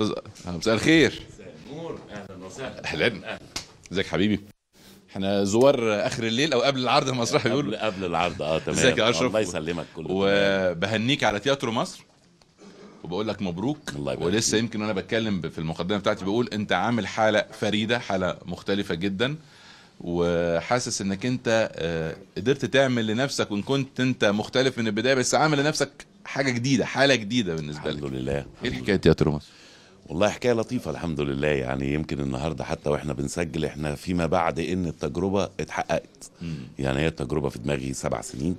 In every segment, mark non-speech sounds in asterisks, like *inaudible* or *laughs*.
استاذ مساء الخير مساء النور اهلا وسهلا اهلا ازيك حبيبي احنا زوار اخر الليل او قبل العرض المسرح بيقولوا قبل, قبل العرض اه تمام ازيك يا اشرف الله يسلمك كله وبهنيك على تياترو مصر وبقول لك مبروك الله يبارك ولسه فيه. يمكن وانا بتكلم في المقدمه بتاعتي بقول انت عامل حاله فريده حاله مختلفه جدا وحاسس انك انت آه، قدرت تعمل لنفسك وان كنت انت مختلف من البدايه بس عامل لنفسك حاجه جديده حاله جديده بالنسبه لك الحمد لله ايه حكايه تياترو مصر والله حكايه لطيفه الحمد لله يعني يمكن النهارده حتى واحنا بنسجل احنا فيما بعد ان التجربه اتحققت يعني هي التجربه في دماغي سبع سنين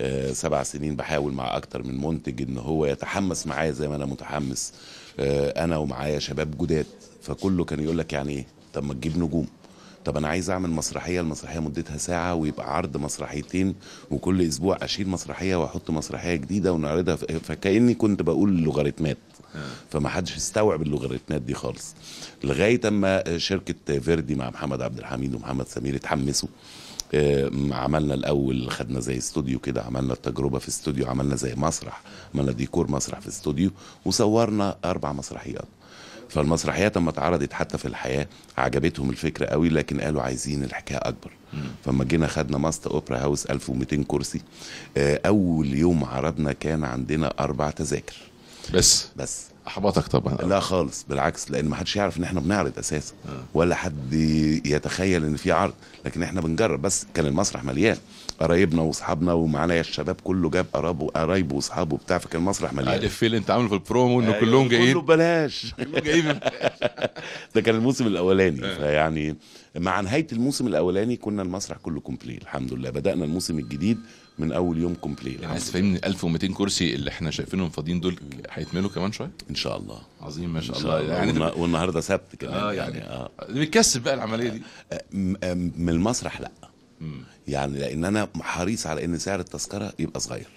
آه سبع سنين بحاول مع اكتر من منتج ان هو يتحمس معايا زي ما انا متحمس آه انا ومعايا شباب جداد فكله كان يقول لك يعني ايه طب ما تجيب نجوم طب انا عايز اعمل مسرحيه المسرحيه مدتها ساعه ويبقى عرض مسرحيتين وكل اسبوع اشيل مسرحيه واحط مسرحيه جديده ونعرضها فكاني كنت بقول لوغاريتمات فما حدش استوعب اللوغاريتمات دي خالص لغايه اما شركه فيردي مع محمد عبد الحميد ومحمد سمير اتحمسوا آه، عملنا الاول خدنا زي استوديو كده عملنا التجربه في استوديو عملنا زي مسرح عملنا ديكور مسرح في استوديو وصورنا اربع مسرحيات فالمسرحيات لما اتعرضت حتى في الحياه عجبتهم الفكره قوي لكن قالوا عايزين الحكايه اكبر فما جينا خدنا ماست اوبرا هاوس 1200 كرسي آه، اول يوم عرضنا كان عندنا اربع تذاكر بس بس احبطك طبعا لا خالص بالعكس لان ما حدش يعرف ان احنا بنعرض اساسا آه. ولا حد يتخيل ان في عرض لكن احنا بنجرب بس كان المسرح مليان قرايبنا واصحابنا ومعانا الشباب كله جاب قرايبه قرايبه واصحابه وبتاع فكان المسرح مليان الافيه اللي انت عامله في البرومو انه أيوه، كلهم جايين كله ببلاش كلهم جايين *laughs* ده كان الموسم الاولاني آه. فيعني مع نهايه الموسم الاولاني كنا المسرح كله كومبلي الحمد لله بدانا الموسم الجديد من اول يوم كومبلي يعني عايز فاهمني 1200 كرسي اللي احنا شايفينهم فاضيين دول هيتملوا كمان شويه ان شاء الله عظيم ما شاء, شاء الله, يعني والنهارده سبت كمان آه يعني, يعني اه بيتكسب بقى العمليه دي آه، آه، من المسرح لا مم. يعني لان انا حريص على ان سعر التذكره يبقى صغير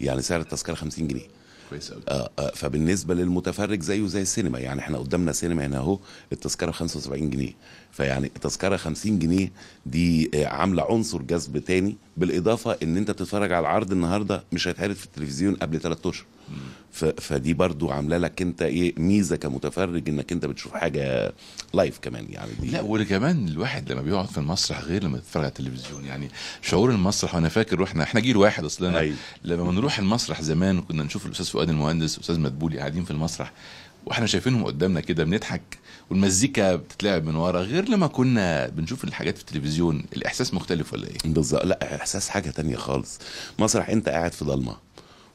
يعني سعر التذكره 50 جنيه كويس قوي آه آه فبالنسبه للمتفرج زيه زي السينما يعني احنا قدامنا سينما هنا اهو التذكره 75 جنيه فيعني التذكره 50 جنيه دي آه عامله عنصر جذب تاني بالاضافه ان انت بتتفرج على العرض النهارده مش هيتعرض في التلفزيون قبل ثلاث اشهر فدي برضو عامله لك انت ايه ميزه كمتفرج انك انت بتشوف حاجه لايف كمان يعني دي لا وكمان الواحد لما بيقعد في المسرح غير لما يتفرج على التلفزيون يعني شعور المسرح وانا فاكر واحنا احنا جيل واحد اصلا أيوه. لما بنروح المسرح زمان كنا نشوف الاستاذ فؤاد المهندس والاستاذ مدبولي قاعدين في المسرح واحنا شايفينهم قدامنا كده بنضحك والمزيكا بتتلعب من ورا غير لما كنا بنشوف الحاجات في التلفزيون الاحساس مختلف ولا ايه بالظبط لا احساس حاجه تانية خالص مسرح انت قاعد في ضلمه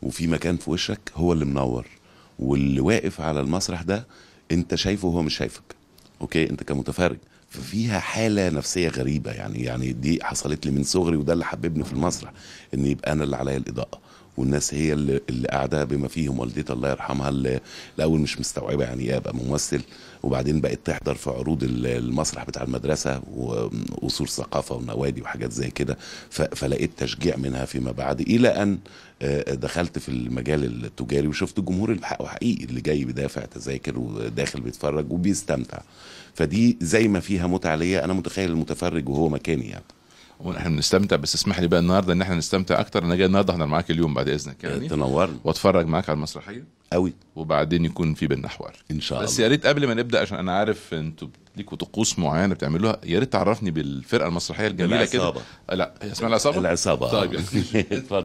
وفي مكان في وشك هو اللي منور واللي واقف على المسرح ده انت شايفه وهو مش شايفك اوكي انت كمتفرج ففيها حالة نفسية غريبة يعني يعني دي حصلت لي من صغري وده اللي حببني في المسرح ان يبقى انا اللي عليا الاضاءة والناس هي اللي, اللي قاعده بما فيهم والدتي الله يرحمها اللي الاول مش مستوعبه يعني ايه ابقى ممثل وبعدين بقت تحضر في عروض المسرح بتاع المدرسه وقصور ثقافه ونوادي وحاجات زي كده فلقيت تشجيع منها فيما بعد الى ان آه، دخلت في المجال التجاري وشفت الجمهور الحقيقي اللي جاي بدافع تذاكر وداخل بيتفرج وبيستمتع فدي زي ما فيها متعه ليا انا متخيل المتفرج وهو مكاني يعني ونحن بنستمتع بس اسمح لي بقى النهارده ان احنا نستمتع اكتر انا جاي النهارده احنا معاك اليوم بعد اذنك يعني تنورنا واتفرج معاك على المسرحيه قوي وبعدين يكون في بينا حوار ان شاء الله بس يا ريت قبل ما نبدا عشان انا عارف انتوا ليكوا طقوس معينه بتعملوها يا ريت تعرفني بالفرقه المسرحيه الجميله كده لا اسمها العصابه العصابه طيب *laughs*